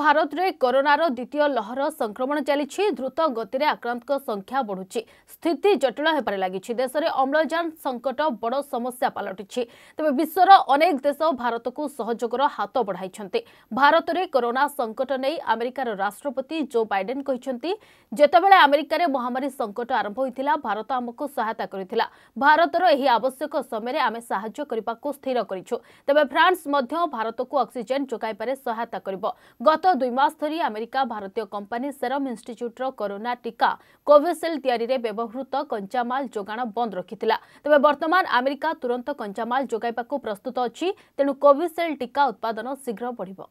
ଭାରତରେ କରୋନାର ଦ୍ୱିତୀୟ ଲହର ସଂକ୍ରମଣ ଚାଲିଛି ଦ୍ରୁତ ଗତିରେ ଆକ୍ରାନ୍ତଙ୍କ ସଂଖ୍ୟା ବଢ଼ୁଛି ସ୍ଥିତି ଜଟିଳ ହେବାରେ ଲାଗିଛି ଦେଶରେ ଅମ୍ଳଜାନ ସଂକଟ ବଡ଼ ସମସ୍ୟା ପାଲଟିଛି ତେବେ ବିଶ୍ୱର ଅନେକ ଦେଶ ଭାରତକୁ ସହଯୋଗର ହାତ ବଢ଼ାଇଛନ୍ତି ଭାରତରେ କରୋନା ସଂକଟ ନେଇ ଆମେରିକାର ରାଷ୍ଟ୍ରପତି ଜୋ ବାଇଡେନ୍ କହିଛନ୍ତି ଯେତେବେଳେ ଆମେରିକାରେ ମହାମାରୀ ସଂକଟ ଆରମ୍ଭ ହୋଇଥିଲା ଭାରତ ଆମକୁ ସହାୟତା କରିଥିଲା ଭାରତର ଏହି ଆବଶ୍ୟକ ସମୟରେ ଆମେ ସାହାଯ୍ୟ କରିବାକୁ ସ୍ଥିର କରିଛୁ ତେବେ ଫ୍ରାନ୍ସ ମଧ୍ୟ ଭାରତକୁ ଅକ୍ସିଜେନ୍ ଯୋଗାଇବାରେ ସହାୟତା କରିବ ଗତ ଦୁଇମାସ ଧରି ଆମେରିକା ଭାରତୀୟ କମ୍ପାନୀ ସେରମ୍ ଇନ୍ଷ୍ଟିଚ୍ୟୁଟ୍ର କରୋନା ଟିକା କୋଭିସିଲ୍ଡ ତିଆରିରେ ବ୍ୟବହୃତ କଞ୍ଚାମାଲ ଯୋଗାଣ ବନ୍ଦ ରଖିଥିଲା ତେବେ ବର୍ତ୍ତମାନ ଆମେରିକା ତୁରନ୍ତ କଞ୍ଚାମାଲ ଯୋଗାଇବାକୁ ପ୍ରସ୍ତୁତ ଅଛି ତେଣୁ କୋଭିସିଲ୍ଡ ଟିକା ଉତ୍ପାଦନ ଶୀଘ୍ର ବଢ଼ିବ